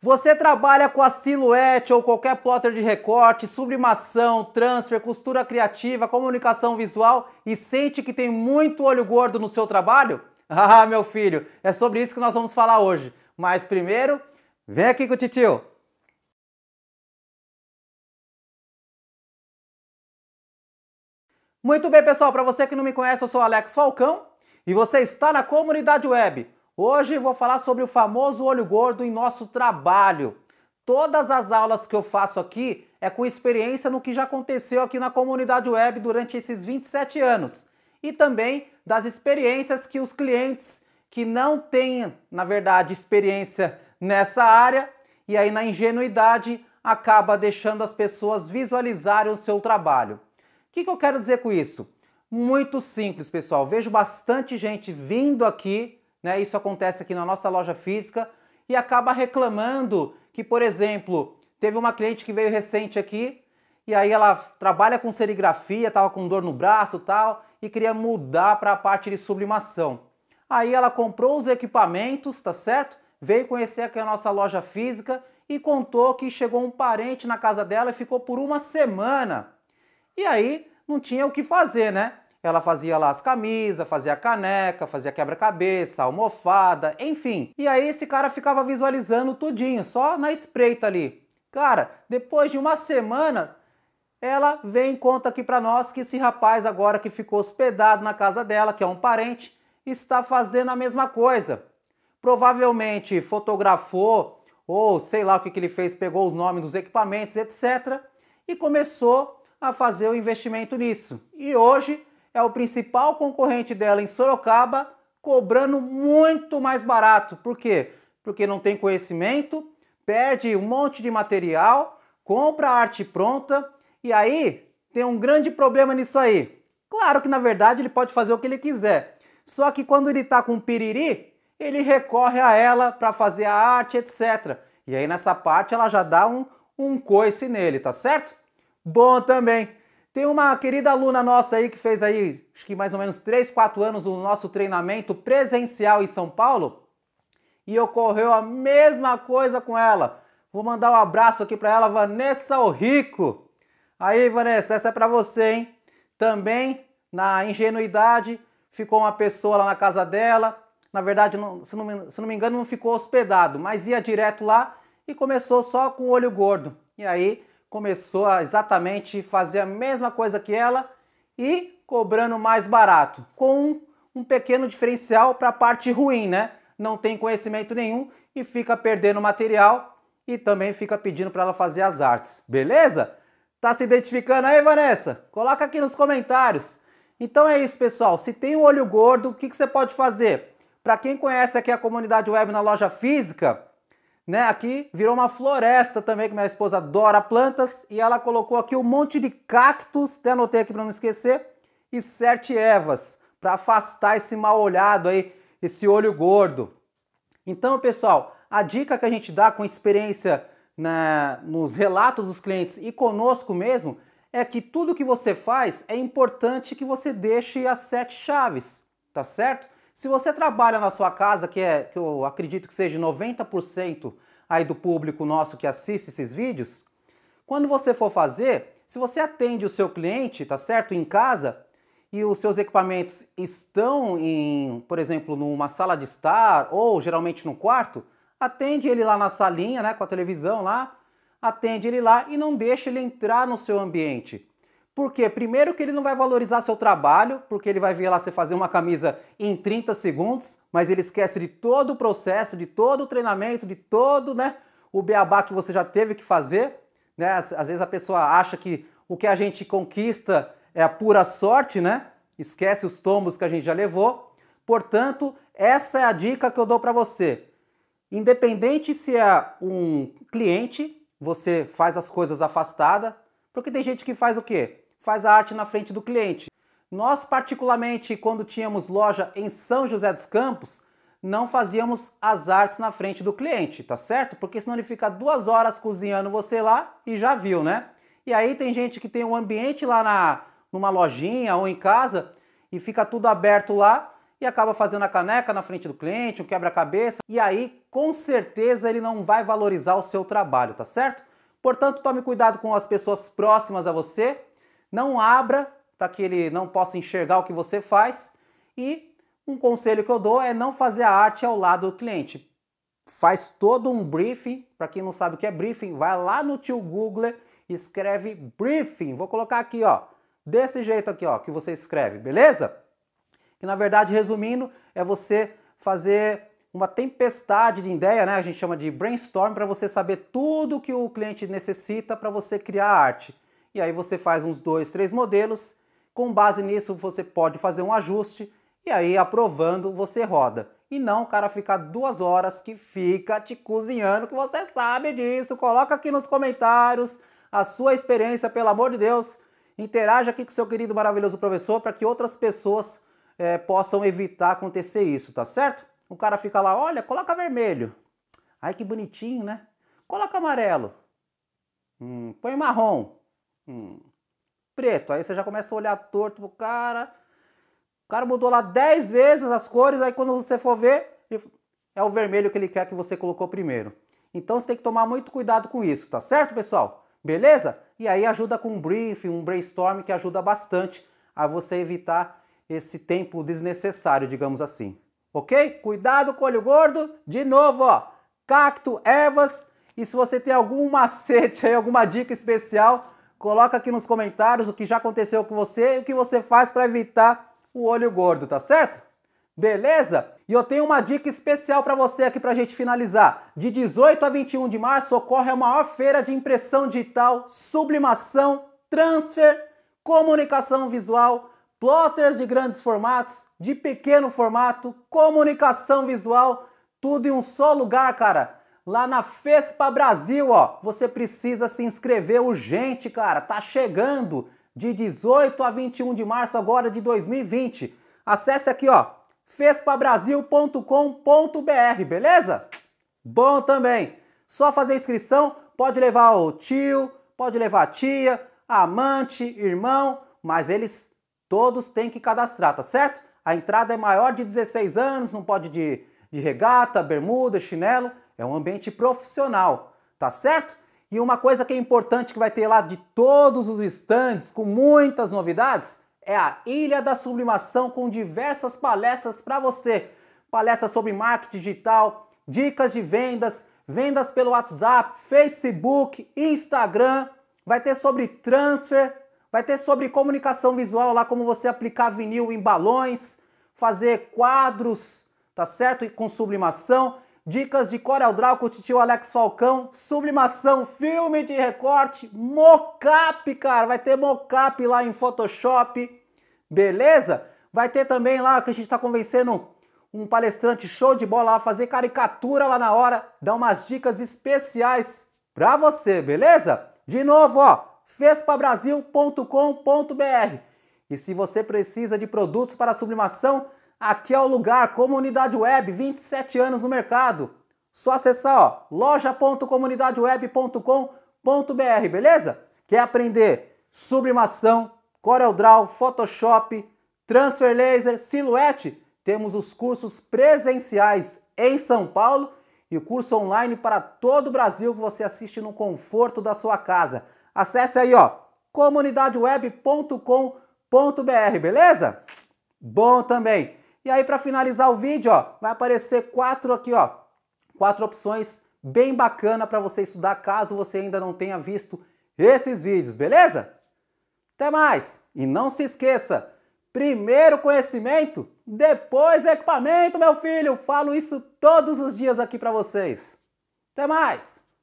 Você trabalha com a silhuete ou qualquer plotter de recorte, sublimação, transfer, costura criativa, comunicação visual e sente que tem muito olho gordo no seu trabalho? Ah, meu filho, é sobre isso que nós vamos falar hoje. Mas primeiro, vem aqui com o titio. Muito bem, pessoal, para você que não me conhece, eu sou Alex Falcão e você está na comunidade web Hoje vou falar sobre o famoso olho gordo em nosso trabalho. Todas as aulas que eu faço aqui é com experiência no que já aconteceu aqui na comunidade web durante esses 27 anos e também das experiências que os clientes que não têm, na verdade, experiência nessa área e aí na ingenuidade acaba deixando as pessoas visualizarem o seu trabalho. O que, que eu quero dizer com isso? Muito simples, pessoal. Vejo bastante gente vindo aqui né? Isso acontece aqui na nossa loja física e acaba reclamando que, por exemplo, teve uma cliente que veio recente aqui e aí ela trabalha com serigrafia, tava com dor no braço, tal, e queria mudar para a parte de sublimação. Aí ela comprou os equipamentos, tá certo? Veio conhecer aqui a nossa loja física e contou que chegou um parente na casa dela e ficou por uma semana. E aí não tinha o que fazer, né? Ela fazia lá as camisas, fazia caneca, fazia quebra-cabeça, almofada, enfim. E aí esse cara ficava visualizando tudinho, só na espreita ali. Cara, depois de uma semana, ela vem e conta aqui para nós que esse rapaz agora que ficou hospedado na casa dela, que é um parente, está fazendo a mesma coisa. Provavelmente fotografou ou sei lá o que, que ele fez, pegou os nomes dos equipamentos, etc. E começou a fazer o investimento nisso. E hoje é o principal concorrente dela em Sorocaba, cobrando muito mais barato. Por quê? Porque não tem conhecimento, perde um monte de material, compra arte pronta e aí tem um grande problema nisso aí. Claro que na verdade ele pode fazer o que ele quiser, só que quando ele está com piriri, ele recorre a ela para fazer a arte, etc. E aí nessa parte ela já dá um, um coice nele, tá certo? Bom também. Tem uma querida aluna nossa aí que fez aí, acho que mais ou menos 3, 4 anos o nosso treinamento presencial em São Paulo e ocorreu a mesma coisa com ela. Vou mandar um abraço aqui para ela, Vanessa Orrico. Aí, Vanessa, essa é para você, hein? Também na ingenuidade, ficou uma pessoa lá na casa dela. Na verdade, não, se, não me, se, não, me engano, não ficou hospedado, mas ia direto lá e começou só com o olho gordo. E aí começou a exatamente fazer a mesma coisa que ela e cobrando mais barato, com um pequeno diferencial para a parte ruim, né? Não tem conhecimento nenhum e fica perdendo material e também fica pedindo para ela fazer as artes, beleza? Tá se identificando aí, Vanessa? Coloca aqui nos comentários. Então é isso, pessoal. Se tem um olho gordo, o que, que você pode fazer? Para quem conhece aqui a comunidade web na loja física, né? Aqui virou uma floresta também, que minha esposa adora plantas, e ela colocou aqui um monte de cactos, até anotei aqui para não esquecer, e sete ervas, para afastar esse mal olhado aí, esse olho gordo. Então, pessoal, a dica que a gente dá com experiência na, né, nos relatos dos clientes e conosco mesmo é que tudo que você faz é importante que você deixe as sete chaves, tá certo? Se você trabalha na sua casa, que é que eu acredito que seja 90% aí do público nosso que assiste esses vídeos, quando você for fazer, se você atende o seu cliente, tá certo, em casa, e os seus equipamentos estão em, por exemplo, numa sala de estar ou geralmente no quarto, atende ele lá na salinha, né, com a televisão lá, atende ele lá e não deixa ele entrar no seu ambiente. Por quê? Primeiro que ele não vai valorizar seu trabalho, porque ele vai ver lá você fazer uma camisa em 30 segundos, mas ele esquece de todo o processo, de todo o treinamento, de todo né, o beabá que você já teve que fazer. Né? Às, às vezes a pessoa acha que o que a gente conquista é a pura sorte, né? Esquece os tombos que a gente já levou. Portanto, essa é a dica que eu dou para você. Independente se é um cliente, você faz as coisas afastada, porque tem gente que faz o quê? faz a arte na frente do cliente. Nós, particularmente, quando tínhamos loja em São José dos Campos, não fazíamos as artes na frente do cliente, tá certo? Porque senão ele fica duas horas cozinhando você lá e já viu, né? E aí tem gente que tem um ambiente lá na, numa lojinha ou em casa e fica tudo aberto lá e acaba fazendo a caneca na frente do cliente, um quebra-cabeça, e aí com certeza ele não vai valorizar o seu trabalho, tá certo? Portanto, tome cuidado com as pessoas próximas a você, não abra para que ele não possa enxergar o que você faz. E um conselho que eu dou é não fazer a arte ao lado do cliente. Faz todo um briefing. Para quem não sabe o que é briefing, vai lá no tio Google e escreve briefing. Vou colocar aqui, ó, desse jeito aqui, ó, que você escreve, beleza? Que na verdade, resumindo, é você fazer uma tempestade de ideia, né? A gente chama de brainstorm para você saber tudo que o cliente necessita para você criar arte e aí você faz uns dois, três modelos. Com base nisso, você pode fazer um ajuste e aí aprovando você roda. E não o cara ficar duas horas que fica te cozinhando, que você sabe disso. Coloca aqui nos comentários a sua experiência, pelo amor de Deus. Interaja aqui com seu querido maravilhoso professor para que outras pessoas é, possam evitar acontecer isso, tá certo? O cara fica lá, olha, coloca vermelho. Ai que bonitinho, né? Coloca amarelo. Hum, põe marrom. Hum. Preto. Aí você já começa a olhar torto pro cara. O cara mudou lá 10 vezes as cores, aí quando você for ver, é o vermelho que ele quer que você colocou primeiro. Então você tem que tomar muito cuidado com isso, tá certo, pessoal? Beleza? E aí ajuda com um briefing, um brainstorm que ajuda bastante a você evitar esse tempo desnecessário, digamos assim. Ok? Cuidado com o olho gordo. De novo, ó. Cacto, ervas. E se você tem algum macete aí, alguma dica especial, Coloca aqui nos comentários o que já aconteceu com você e o que você faz para evitar o olho gordo, tá certo? Beleza? E eu tenho uma dica especial para você aqui para a gente finalizar. De 18 a 21 de março ocorre a maior feira de impressão digital, sublimação, transfer, comunicação visual, plotters de grandes formatos, de pequeno formato, comunicação visual, tudo em um só lugar, cara lá na FESPA Brasil, ó. Você precisa se inscrever urgente, cara. Tá chegando de 18 a 21 de março agora de 2020. Acesse aqui, ó, fespabrasil.com.br, beleza? Bom também. Só fazer inscrição, pode levar o tio, pode levar a tia, amante, irmão, mas eles todos têm que cadastrar, tá certo? A entrada é maior de 16 anos, não pode de, de regata, bermuda, chinelo é um ambiente profissional, tá certo? E uma coisa que é importante que vai ter lá de todos os estandes, com muitas novidades, é a Ilha da Sublimação com diversas palestras para você. Palestras sobre marketing digital, dicas de vendas, vendas pelo WhatsApp, Facebook, Instagram, vai ter sobre transfer, vai ter sobre comunicação visual lá como você aplicar vinil em balões, fazer quadros, tá certo? E com sublimação dicas de Draw, com o tio Alex Falcão, sublimação, filme de recorte, mocap, cara, vai ter mocap lá em Photoshop, beleza? Vai ter também lá que a gente está convencendo um palestrante show de bola a fazer caricatura lá na hora, dar umas dicas especiais para você, beleza? De novo, ó, fespabrasil.com.br. E se você precisa de produtos para sublimação, Aqui é o lugar, comunidade web, 27 anos no mercado. Só acessar loja.comunidadeweb.com.br, beleza? Quer aprender sublimação, CorelDRAW, Photoshop, Transfer Laser, Silhouette? Temos os cursos presenciais em São Paulo e o curso online para todo o Brasil que você assiste no conforto da sua casa. Acesse aí, ó, comunidadeweb.com.br, beleza? Bom também e aí para finalizar o vídeo, ó, vai aparecer quatro aqui, ó, quatro opções bem bacana para você estudar caso você ainda não tenha visto esses vídeos, beleza? Até mais! E não se esqueça, primeiro conhecimento, depois equipamento, meu filho! Falo isso todos os dias aqui para vocês. Até mais!